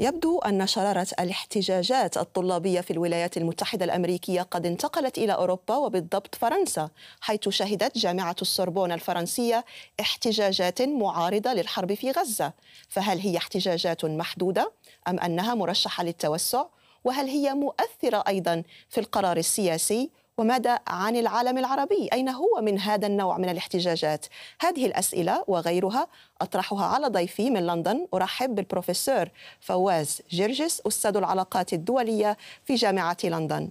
يبدو أن شرارة الاحتجاجات الطلابية في الولايات المتحدة الأمريكية قد انتقلت إلى أوروبا وبالضبط فرنسا حيث شهدت جامعة السوربون الفرنسية احتجاجات معارضة للحرب في غزة فهل هي احتجاجات محدودة أم أنها مرشحة للتوسع؟ وهل هي مؤثرة أيضا في القرار السياسي وماذا عن العالم العربي أين هو من هذا النوع من الاحتجاجات هذه الأسئلة وغيرها أطرحها على ضيفي من لندن أرحب بالبروفيسور فواز جرجس أستاذ العلاقات الدولية في جامعة لندن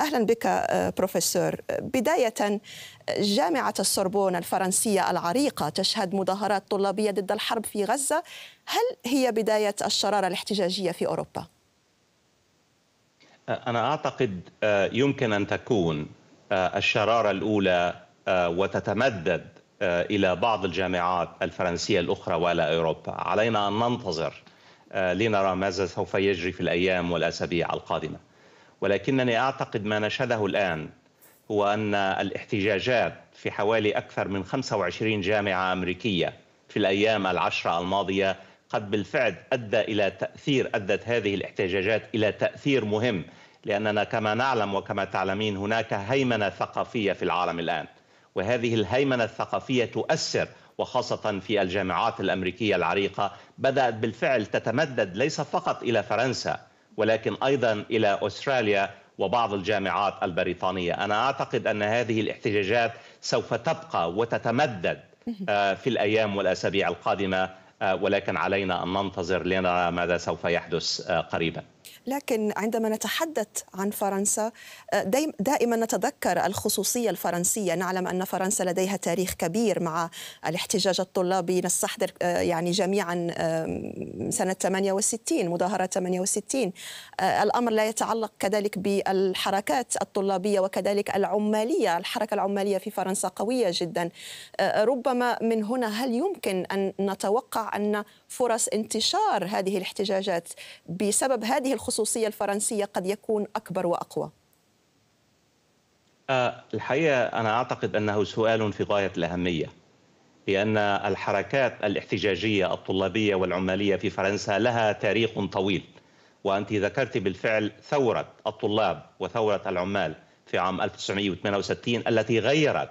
اهلا بك آه، بروفيسور بدايه جامعه السوربون الفرنسيه العريقه تشهد مظاهرات طلابيه ضد الحرب في غزه هل هي بدايه الشراره الاحتجاجيه في اوروبا انا اعتقد يمكن ان تكون الشراره الاولى وتتمدد الى بعض الجامعات الفرنسيه الاخرى والى اوروبا علينا ان ننتظر لنرى ماذا سوف يجري في الايام والاسابيع القادمه ولكنني اعتقد ما نشهده الان هو ان الاحتجاجات في حوالي اكثر من 25 جامعه امريكيه في الايام العشره الماضيه قد بالفعل ادى الى تاثير ادت هذه الاحتجاجات الى تاثير مهم لاننا كما نعلم وكما تعلمين هناك هيمنه ثقافيه في العالم الان وهذه الهيمنه الثقافيه تؤثر وخاصة في الجامعات الأمريكية العريقة بدأت بالفعل تتمدد ليس فقط إلى فرنسا ولكن أيضا إلى أستراليا وبعض الجامعات البريطانية أنا أعتقد أن هذه الاحتجاجات سوف تبقى وتتمدد آه، في الأيام والأسابيع القادمة ولكن علينا ان ننتظر لنرى ماذا سوف يحدث قريبا لكن عندما نتحدث عن فرنسا آه، دائما نتذكر الخصوصية الفرنسية نعلم أن فرنسا لديها تاريخ كبير مع الاحتجاج الطلابي نستحضر آه، يعني جميعا سنة 68 مظاهرة 68 آه، الأمر لا يتعلق كذلك بالحركات الطلابية وكذلك العمالية الحركة العمالية في فرنسا قوية جدا ربما من هنا هل يمكن أن نتوقع أن فرص انتشار هذه الاحتجاجات بسبب هذه الخصوصيه الفرنسيه قد يكون اكبر واقوى؟ آه، الحقيقه انا اعتقد انه سؤال في غايه الاهميه لان الحركات الاحتجاجيه الطلابيه والعماليه في فرنسا لها تاريخ طويل وانت ذكرت بالفعل ثوره الطلاب وثوره العمال في عام 1968 التي غيرت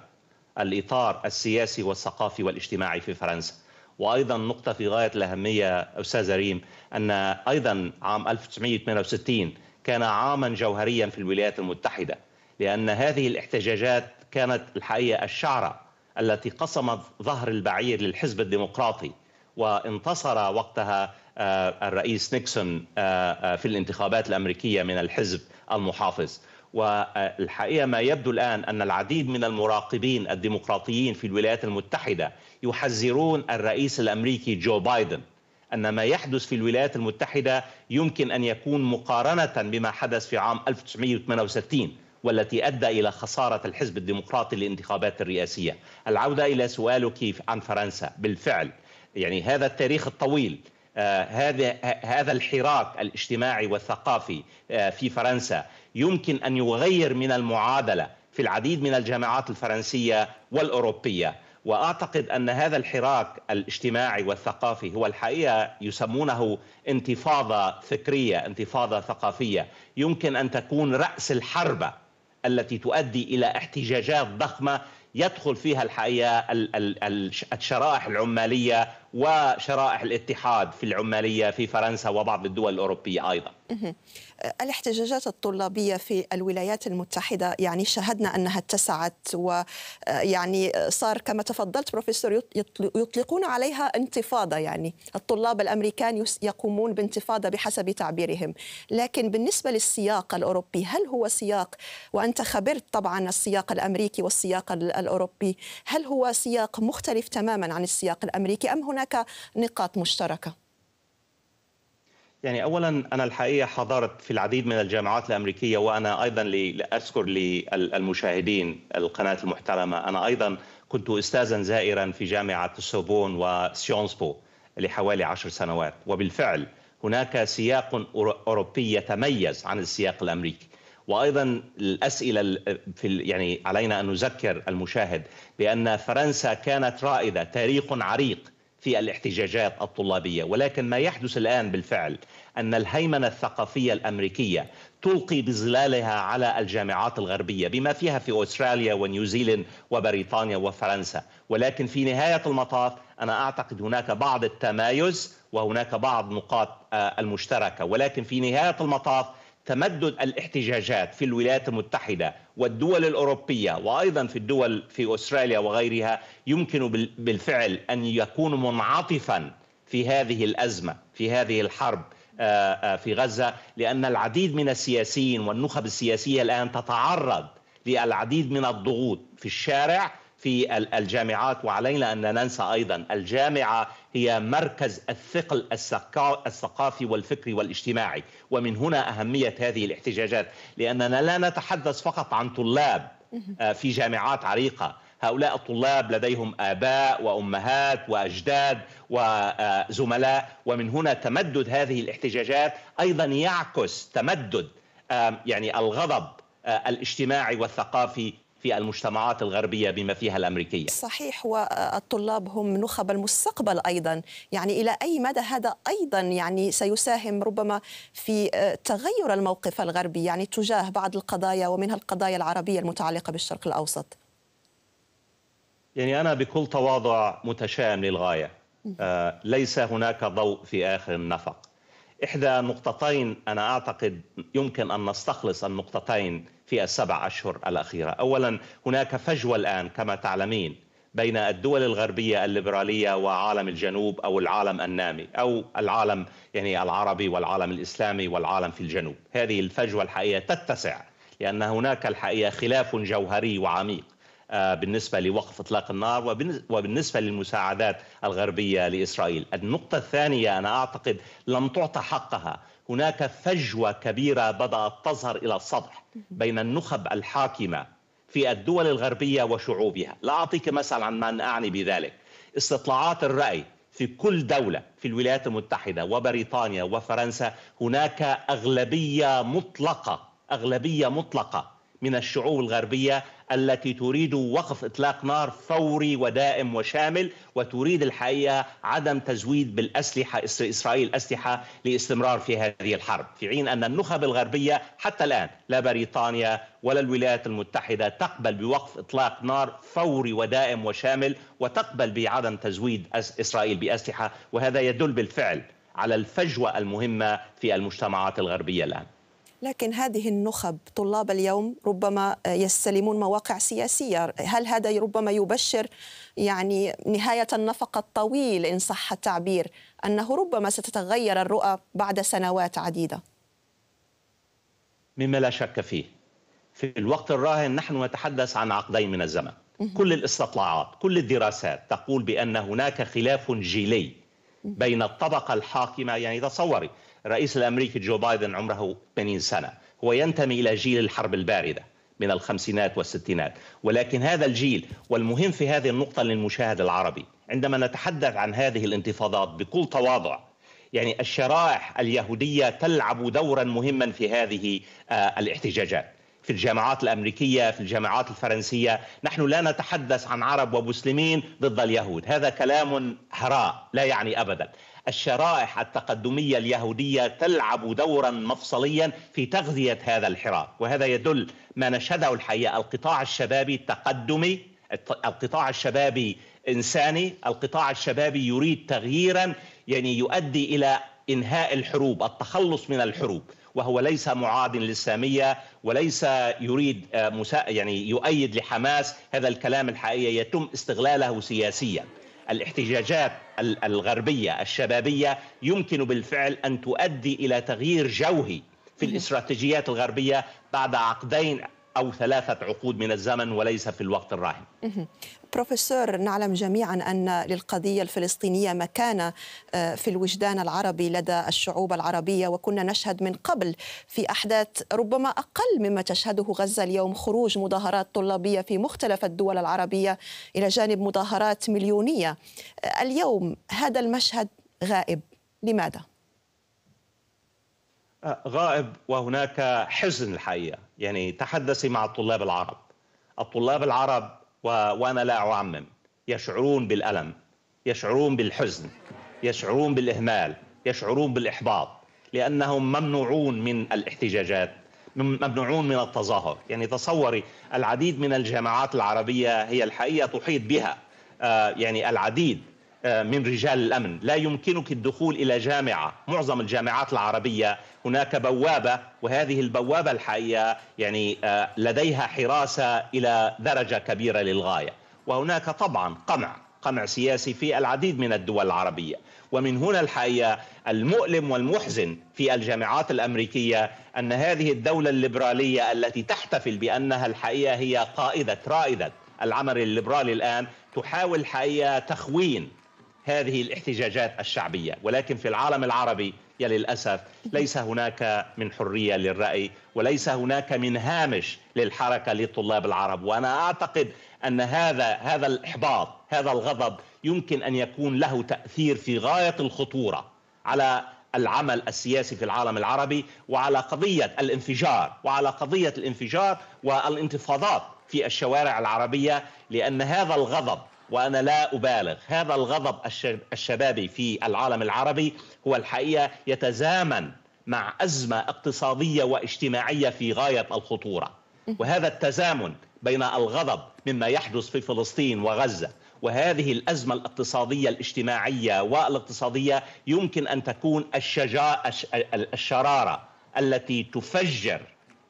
الاطار السياسي والثقافي والاجتماعي في فرنسا وايضا نقطه في غايه الاهميه استاذ ريم ان ايضا عام 1968 كان عاما جوهريا في الولايات المتحده لان هذه الاحتجاجات كانت الحقيقه الشعره التي قسمت ظهر البعير للحزب الديمقراطي وانتصر وقتها آه، الرئيس نيكسون آه، آه، في الانتخابات الامريكيه من الحزب المحافظ والحقيقه ما يبدو الان ان العديد من المراقبين الديمقراطيين في الولايات المتحده يحذرون الرئيس الامريكي جو بايدن ان ما يحدث في الولايات المتحده يمكن ان يكون مقارنه بما حدث في عام 1968 والتي ادى الى خساره الحزب الديمقراطي للانتخابات الرئاسيه. العوده الى سؤالك عن فرنسا بالفعل يعني هذا التاريخ الطويل آه، هذا هذا الحراك الاجتماعي والثقافي آه، في فرنسا يمكن ان يغير من المعادله في العديد من الجامعات الفرنسيه والاوروبيه واعتقد ان هذا الحراك الاجتماعي والثقافي هو الحقيقه يسمونه انتفاضه فكريه، انتفاضه ثقافيه، يمكن ان تكون راس الحربه التي تؤدي الى احتجاجات ضخمه يدخل فيها الحقيقه الشرائح العماليه وشرائح الاتحاد في العمالية في فرنسا وبعض الدول الأوروبية أيضا الاحتجاجات الطلابية في الولايات المتحدة يعني شاهدنا أنها اتسعت ويعني آه، صار كما تفضلت بروفيسور يطلقون عليها انتفاضة يعني الطلاب الأمريكان يقومون بانتفاضة بحسب تعبيرهم لكن بالنسبة للسياق الأوروبي هل هو سياق وأنت خبرت طبعا السياق الأمريكي والسياق الأوروبي هل هو سياق مختلف تماما عن السياق الأمريكي أم هنا هناك نقاط مشتركه يعني اولا انا الحقيقه حضرت في العديد من الجامعات الامريكيه وانا ايضا لاذكر للمشاهدين القناه المحترمه انا ايضا كنت استاذا زائرا في جامعه السوبون بو لحوالي عشر سنوات وبالفعل هناك سياق اوروبي يتميز عن السياق الامريكي وايضا الاسئله في يعني علينا ان نذكر المشاهد بان فرنسا كانت رائده تاريخ عريق في الاحتجاجات الطلابيه ولكن ما يحدث الان بالفعل ان الهيمنه الثقافيه الامريكيه تلقي بظلالها على الجامعات الغربيه بما فيها في استراليا ونيوزيلند وبريطانيا وفرنسا ولكن في نهايه المطاف انا اعتقد هناك بعض التمايز وهناك بعض نقاط آه، المشتركه ولكن في نهايه المطاف تمدد الاحتجاجات في الولايات المتحده والدول الاوروبيه وايضا في الدول في استراليا وغيرها يمكن بالفعل ان يكون منعطفا في هذه الازمه في هذه الحرب آه، آه، في غزه لان العديد من السياسيين والنخب السياسيه الان تتعرض للعديد من الضغوط في الشارع في الجامعات وعلينا ان لا ننسى ايضا الجامعه هي مركز الثقل الثقافي والفكري والاجتماعي ومن هنا اهميه هذه الاحتجاجات لاننا لا نتحدث فقط عن طلاب آه، في جامعات عريقه هؤلاء الطلاب لديهم آباء وأمهات وأجداد وزملاء ومن هنا تمدد هذه الاحتجاجات أيضا يعكس تمدد يعني الغضب آه، الاجتماعي والثقافي في المجتمعات الغربية بما فيها الأمريكية صحيح والطلاب هم نخب المستقبل أيضا يعني إلى أي مدى هذا أيضا يعني سيساهم ربما في آه، تغير الموقف الغربي يعني تجاه بعض القضايا ومنها القضايا العربية المتعلقة بالشرق الأوسط يعني أنا بكل تواضع متشائم للغاية آه، ليس هناك ضوء في آخر النفق إحدى نقطتين أنا أعتقد يمكن أن نستخلص النقطتين في السبع أشهر الأخيرة أولا هناك فجوة الآن كما تعلمين بين الدول الغربية الليبرالية وعالم الجنوب أو العالم النامي أو العالم يعني العربي والعالم الإسلامي والعالم في الجنوب هذه الفجوة الحقيقة تتسع لأن هناك الحقيقة خلاف جوهري وعميق آه، بالنسبة لوقف إطلاق النار وبالنسبة للمساعدات الغربية لإسرائيل النقطة الثانية أنا أعتقد لم تعطى حقها هناك فجوة كبيرة بدأت تظهر إلى السطح بين النخب الحاكمة في الدول الغربية وشعوبها لا أعطيك مثلا عن من أعني بذلك استطلاعات الرأي في كل دولة في الولايات المتحدة وبريطانيا وفرنسا هناك أغلبية مطلقة أغلبية مطلقة من الشعوب الغربيه التي تريد وقف اطلاق نار فوري ودائم وشامل وتريد الحقيقه عدم تزويد بالاسلحه اسرائيل اسلحه لاستمرار في هذه الحرب، في حين ان النخب الغربيه حتى الان لا بريطانيا ولا الولايات المتحده تقبل بوقف اطلاق نار فوري ودائم وشامل وتقبل بعدم تزويد اسرائيل باسلحه وهذا يدل بالفعل على الفجوه المهمه في المجتمعات الغربيه الان. لكن هذه النخب طلاب اليوم ربما آه، يستلمون مواقع سياسية هل هذا ربما يبشر يعني نهاية النفق الطويل إن صح التعبير أنه ربما ستتغير الرؤى بعد سنوات عديدة مما لا شك فيه في الوقت الراهن نحن نتحدث عن عقدين من الزمن كل الاستطلاعات كل الدراسات تقول بأن هناك خلاف جيلي بين الطبقة الحاكمة يعني تصوري الرئيس الامريكي جو بايدن عمره 80 سنه هو ينتمي الى جيل الحرب البارده من الخمسينات والستينات ولكن هذا الجيل والمهم في هذه النقطه للمشاهد العربي عندما نتحدث عن هذه الانتفاضات بكل تواضع يعني الشرائح اليهوديه تلعب دورا مهما في هذه آه، الاحتجاجات في الجامعات الامريكيه في الجامعات الفرنسيه نحن لا نتحدث عن عرب ومسلمين ضد اليهود هذا كلام هراء لا يعني ابدا الشرائح التقدميه اليهوديه تلعب دورا مفصليا في تغذيه هذا الحراك وهذا يدل ما نشهده الحقيقه القطاع الشبابي التقدمي القطاع الشبابي انساني القطاع الشبابي يريد تغييرا يعني يؤدي الى انهاء الحروب التخلص من الحروب وهو ليس معاد للسامية وليس يريد آه، مسا... يعني يؤيد لحماس هذا الكلام الحقيقي يتم استغلاله سياسيا الاحتجاجات الغربيه الشبابيه يمكن بالفعل ان تؤدي الى تغيير جوهي في الاستراتيجيات الغربيه بعد عقدين أو ثلاثة عقود من الزمن وليس في الوقت الراهن بروفيسور نعلم جميعا أن للقضية الفلسطينية مكانة آه، في الوجدان العربي لدى الشعوب العربية وكنا نشهد من قبل في أحداث ربما أقل مما تشهده غزة اليوم خروج مظاهرات طلابية في مختلف الدول العربية إلى جانب مظاهرات مليونية آه، اليوم هذا المشهد غائب لماذا؟ غائب وهناك حزن الحقيقه يعني تحدثي مع الطلاب العرب الطلاب العرب و... وانا لا اعمم يشعرون بالالم يشعرون بالحزن يشعرون بالاهمال يشعرون بالاحباط لانهم ممنوعون من الاحتجاجات ممنوعون من التظاهر يعني تصوري العديد من الجامعات العربيه هي الحقيقه تحيط بها آه، يعني العديد آه، من رجال الامن، لا يمكنك الدخول الى جامعه، معظم الجامعات العربيه هناك بوابه وهذه البوابه الحقيقه يعني آه، لديها حراسه الى درجه كبيره للغايه، وهناك طبعا قمع، قمع سياسي في العديد من الدول العربيه، ومن هنا الحقيقه المؤلم والمحزن في الجامعات الامريكيه ان هذه الدوله الليبراليه التي تحتفل بانها الحقيقه هي قائده رائده العمل الليبرالي الان تحاول الحقيقه تخوين هذه الاحتجاجات الشعبية ولكن في العالم العربي يا للأسف ليس هناك من حرية للرأي وليس هناك من هامش للحركة للطلاب العرب وأنا أعتقد أن هذا هذا الإحباط هذا الغضب يمكن أن يكون له تأثير في غاية الخطورة على العمل السياسي في العالم العربي وعلى قضية الانفجار وعلى قضية الانفجار والانتفاضات في الشوارع العربية لأن هذا الغضب وأنا لا أبالغ هذا الغضب الشبابي في العالم العربي هو الحقيقة يتزامن مع أزمة اقتصادية واجتماعية في غاية الخطورة وهذا التزامن بين الغضب مما يحدث في فلسطين وغزة وهذه الأزمة الاقتصادية الاجتماعية والاقتصادية يمكن أن تكون الشجاء الشرارة التي تفجر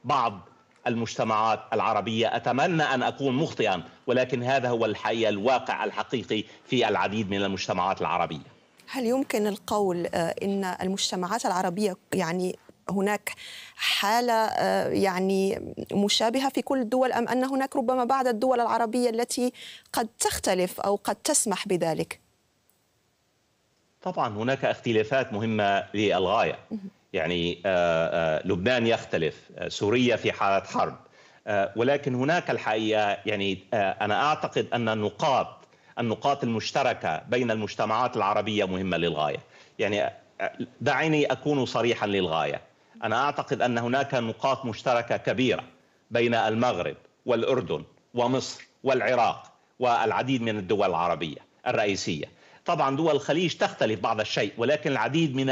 بعض المجتمعات العربيه اتمنى ان اكون مخطئا ولكن هذا هو الحقيقه الواقع الحقيقي في العديد من المجتمعات العربيه هل يمكن القول آه، ان المجتمعات العربيه يعني هناك حاله آه، يعني مشابهه في كل الدول ام ان هناك ربما بعض الدول العربيه التي قد تختلف او قد تسمح بذلك؟ طبعا هناك اختلافات مهمه للغايه يعني آه، آه، لبنان يختلف آه، سوريا في حالة حرب ولكن هناك الحقيقة يعني أنا أعتقد أن النقاط النقاط المشتركة بين المجتمعات العربية مهمة للغاية يعني دعيني أكون صريحا للغاية أنا أعتقد أن هناك نقاط مشتركة كبيرة بين المغرب والأردن ومصر والعراق والعديد من الدول العربية الرئيسية طبعا دول الخليج تختلف بعض الشيء ولكن العديد من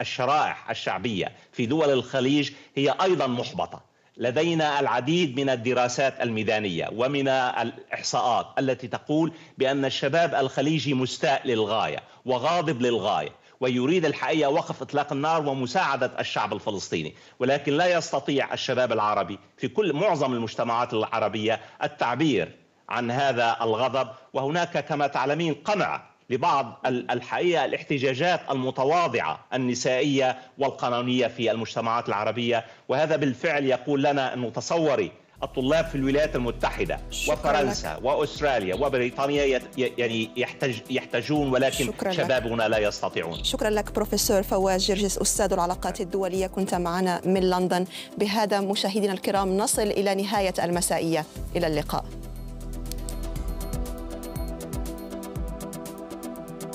الشرائح الشعبيه في دول الخليج هي ايضا محبطه لدينا العديد من الدراسات الميدانيه ومن الاحصاءات التي تقول بان الشباب الخليجي مستاء للغايه وغاضب للغايه ويريد الحقيقه وقف اطلاق النار ومساعده الشعب الفلسطيني، ولكن لا يستطيع الشباب العربي في كل معظم المجتمعات العربيه التعبير عن هذا الغضب وهناك كما تعلمين قمع لبعض الحقيقه الاحتجاجات المتواضعه النسائيه والقانونيه في المجتمعات العربيه وهذا بالفعل يقول لنا انه تصوري الطلاب في الولايات المتحدة وفرنسا لك. وأستراليا وبريطانيا يعني يحتج يحتجون ولكن شبابنا لك. لا يستطيعون شكرا لك بروفيسور فواز جرجس أستاذ العلاقات الدولية كنت معنا من لندن بهذا مشاهدينا الكرام نصل إلى نهاية المسائية إلى اللقاء